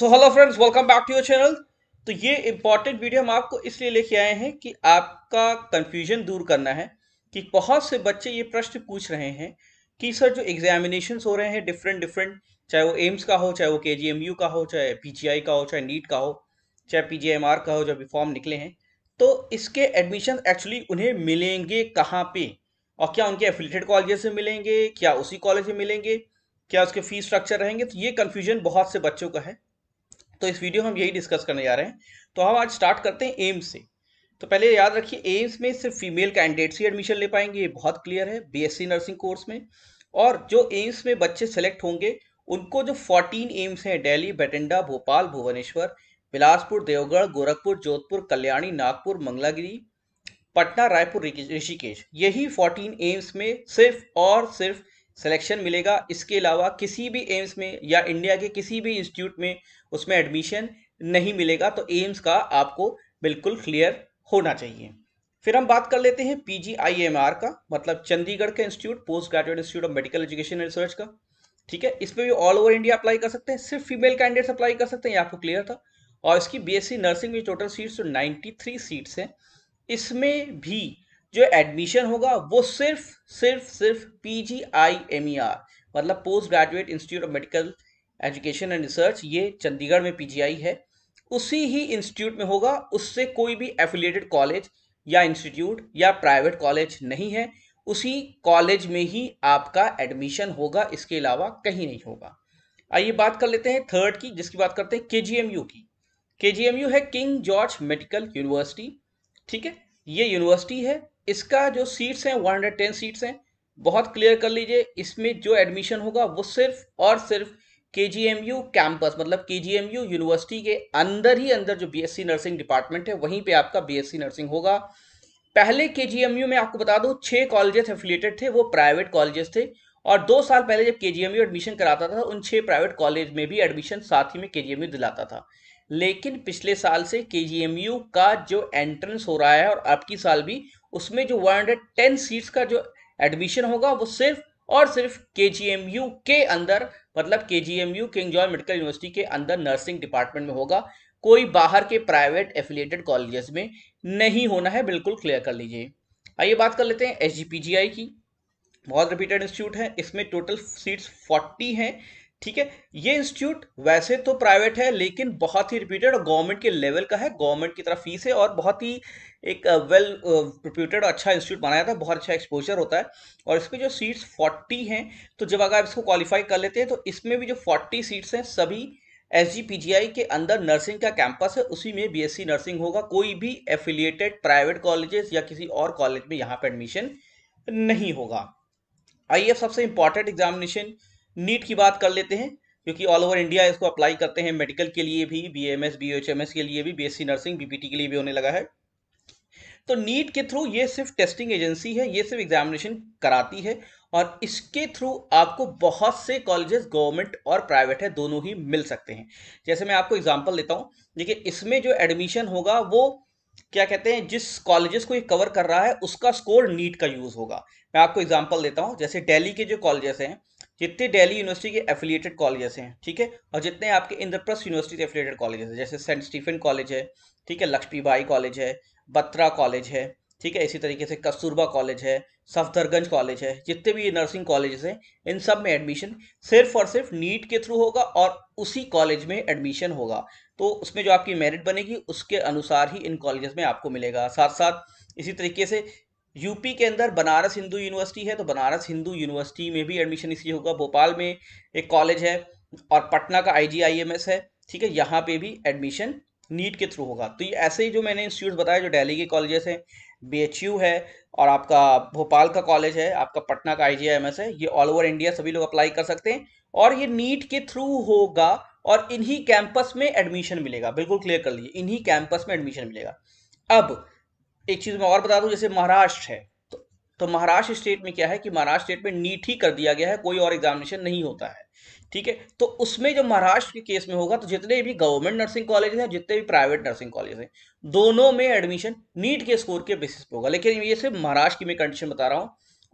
so hello friends welcome back to your channel तो ये important video हम आपको इसलिए लेके आए हैं कि आपका कंफ्यूजन दूर करना है कि बहुत से बच्चे ये प्रश्न पूछ रहे हैं कि सर जो एग्जामिनेशन हो रहे हैं डिफरेंट डिफरेंट चाहे वो एम्स का हो चाहे वो के का हो चाहे पी का हो चाहे नीट का हो चाहे पी का हो जब फॉर्म निकले हैं तो इसके एडमिशन एक्चुअली उन्हें मिलेंगे कहाँ पे और क्या उनके एफिलेटेड कॉलेज से मिलेंगे क्या उसी कॉलेज से मिलेंगे क्या उसके फीस स्ट्रक्चर रहेंगे तो ये कन्फ्यूजन बहुत से बच्चों का है तो इस वीडियो में हम यही डिस्कस करने जा रहे हैं तो हम आज स्टार्ट करते हैं एम्स से तो पहले याद रखिए एम्स में सिर्फ फीमेल कैंडिडेट्स ही एडमिशन ले पाएंगे ये बहुत क्लियर है बीएससी नर्सिंग कोर्स में और जो एम्स में बच्चे सेलेक्ट होंगे उनको जो 14 एम्स हैं दिल्ली बटिंडा भोपाल भुवनेश्वर बिलासपुर देवगढ़ गोरखपुर जोधपुर कल्याणी नागपुर मंगलागिरी पटना रायपुर ऋषिकेश यही फोर्टीन एम्स में सिर्फ और सिर्फ सिलेक्शन मिलेगा इसके अलावा किसी भी एम्स में या इंडिया के किसी भी इंस्टीट्यूट में उसमें एडमिशन नहीं मिलेगा तो एम्स का आपको बिल्कुल क्लियर होना चाहिए फिर हम बात कर लेते हैं पी का मतलब चंडीगढ़ का institute post graduate institute of medical education research का ठीक है इसमें भी ऑल ओवर इंडिया अप्लाई कर सकते हैं सिर्फ फीमेल कैंडिडेट्स अप्लाई कर सकते हैं ये आपको क्लियर था और इसकी बीएससी नर्सिंग में टोटल सीट्स तो 93 सीट्स हैं इसमें भी जो एडमिशन होगा वो सिर्फ सिर्फ सिर्फ P G I M E R मतलब post graduate institute of medical education and research ये चंडीगढ़ में पी जी आई है उसी ही इंस्टीट्यूट में होगा उससे कोई भी एफिलिएटेड कॉलेज या इंस्टीट्यूट या प्राइवेट कॉलेज नहीं है उसी कॉलेज में ही आपका एडमिशन होगा इसके अलावा कहीं नहीं होगा आइए बात कर लेते हैं थर्ड की जिसकी बात करते हैं के की के है किंग जॉर्ज मेडिकल यूनिवर्सिटी ठीक है ये यूनिवर्सिटी है इसका जो सीट्स हैं 110 सीट्स हैं बहुत क्लियर कर लीजिए इसमें जो एडमिशन होगा वो सिर्फ और सिर्फ के कैंपस मतलब के यूनिवर्सिटी के अंदर ही अंदर जो बीएससी नर्सिंग डिपार्टमेंट है वहीं पर आपका बीएससी नर्सिंग होगा पहले के में आपको बता दूँ छः कॉलेजेस एफिलेटेड थे वो प्राइवेट कॉलेजेस थे और दो साल पहले जब के एडमिशन कराता था उन छः प्राइवेट कॉलेज में भी एडमिशन साथ ही में के दिलाता था लेकिन पिछले साल से के का जो एंट्रेंस हो रहा है और अब की साल भी उसमें जो 110 सीट्स का जो एडमिशन होगा वो सिर्फ और सिर्फ के के अंदर मतलब के किंग जॉय मेडिकल यूनिवर्सिटी के अंदर नर्सिंग डिपार्टमेंट में होगा कोई बाहर के प्राइवेट एफिलिएटेड कॉलेजेस में नहीं होना है बिल्कुल क्लियर कर लीजिए आइए बात कर लेते हैं आई की बहुत रिपीटेड इंस्टीट्यूट है इसमें टोटल सीट्स फोर्टी हैं ठीक है ये इंस्टीट्यूट वैसे तो प्राइवेट है लेकिन बहुत ही रिप्यूटेड और गवर्नमेंट के लेवल का है गवर्नमेंट की तरफ फीस है और बहुत ही एक वेल uh, uh, रिप्यूटेड अच्छा इंस्टीट्यूट बनाया जाता है बहुत अच्छा एक्सपोजर होता है और इसके जो सीट्स 40 हैं तो जब अगर आप इसको क्वालिफाई कर लेते हैं तो इसमें भी जो फोर्टी सीट्स हैं सभी एस के अंदर नर्सिंग का कैंपस है उसी में बी नर्सिंग होगा कोई भी एफिलिएटेड प्राइवेट कॉलेजेस या किसी और कॉलेज में यहाँ पर एडमिशन नहीं होगा आइए सबसे इंपॉर्टेंट एग्जामिनेशन नीट की बात कर लेते हैं क्योंकि ऑल ओवर इंडिया इसको अप्लाई करते हैं मेडिकल के लिए भी B M S B H M S के लिए भी B S C nursing BPT के लिए भी होने लगा है तो नीट के थ्रू ये सिर्फ टेस्टिंग एजेंसी है ये सिर्फ एग्जामिनेशन कराती है और इसके थ्रू आपको बहुत से कॉलेजेस गवर्नमेंट और प्राइवेट है दोनों ही मिल सकते हैं जैसे मैं आपको एग्जाम्पल देता हूँ देखिए इसमें जो एडमिशन होगा वो क्या कहते हैं जिस कॉलेजेस को ये कवर कर रहा है उसका स्कोर नीट का यूज़ होगा मैं आपको एग्जाम्पल देता हूँ जैसे डेली के जो कॉलेजेस हैं जितने दिल्ली यूनिवर्सिटी के एफिलिएटेड कॉलेजेस हैं ठीक है और जितने आपके इंद्रप्रस्थ यूनिवर्सिटी के एफिलेटेड कॉलेजेस हैं जैसे सेंट स्टीफन कॉलेज है ठीक है लक्ष्मीबाई कॉलेज है बत्रा कॉलेज है ठीक है इसी तरीके से कस्तूरबा कॉलेज है सफदरगंज कॉलेज है जितने भी नर्सिंग कॉलेजेस हैं इन सब में एडमिशन सिर्फ और सिर्फ नीट के थ्रू होगा और उसी कॉलेज में एडमिशन होगा तो उसमें जो आपकी मेरिट बनेगी उसके अनुसार ही इन कॉलेजेस में आपको मिलेगा साथ साथ इसी तरीके से यूपी के अंदर बनारस हिंदू यूनिवर्सिटी है तो बनारस हिंदू यूनिवर्सिटी में भी एडमिशन इसलिए होगा भोपाल में एक कॉलेज है और पटना का आईजीआईएमएस है ठीक है यहाँ पे भी एडमिशन नीट के थ्रू होगा तो ये ऐसे ही जो मैंने इंस्टीट्यूट बताया जो दिल्ली के कॉलेजेस हैं बी है और आपका भोपाल का कॉलेज है आपका पटना का आई है ये ऑल ओवर इंडिया सभी लोग अप्लाई कर सकते हैं और ये नीट के थ्रू होगा और इन्हीं कैंपस में एडमिशन मिलेगा बिल्कुल क्लियर कर लीजिए इन्हीं कैंपस में एडमिशन मिलेगा अब एक चीज़ मैं और बता दूं जैसे महाराष्ट्र है तो, तो महाराष्ट्र स्टेट में क्या है कि महाराष्ट्र स्टेट में नीट ही कर दिया गया है कोई और एग्जामिनेशन नहीं होता है ठीक है तो उसमें जो महाराष्ट्र के केस में होगा तो जितने भी गवर्नमेंट नर्सिंग कॉलेज हैं जितने भी प्राइवेट नर्सिंग कॉलेज हैं दोनों में एडमिशन नीट के स्कोर के बेसिस पे होगा लेकिन ये सिर्फ महाराष्ट्र की मैं कंडीशन बता रहा हूँ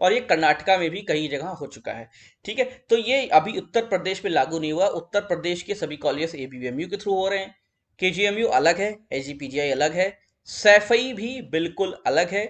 और ये कर्नाटका में भी कई जगह हो चुका है ठीक है तो ये अभी उत्तर प्रदेश में लागू नहीं हुआ उत्तर प्रदेश के सभी कॉलेज ए के थ्रू हो रहे हैं के अलग है एच अलग है सैफई भी बिल्कुल अलग है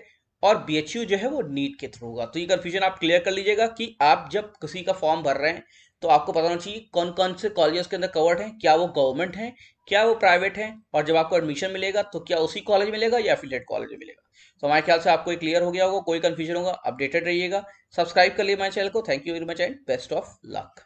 और बी जो है वो नीट के थ्रू होगा तो ये कन्फ्यूजन आप क्लियर कर लीजिएगा कि आप जब किसी का फॉर्म भर रहे हैं तो आपको पता होना चाहिए कौन कौन से कॉलेजेस के अंदर कवर्ड हैं क्या वो गवर्नमेंट हैं क्या वो प्राइवेट हैं और जब आपको एडमिशन मिलेगा तो क्या उसी कॉलेज मिलेगा या एफिलेट कॉलेज में मिलेगा तो हमारे ख्याल से आपको क्लियर हो गया होगा कोई कन्फ्यूजन होगा अपडेटेड रहिएगा सब्सक्राइब कर लिए माई चैनल को thank you very much and best of luck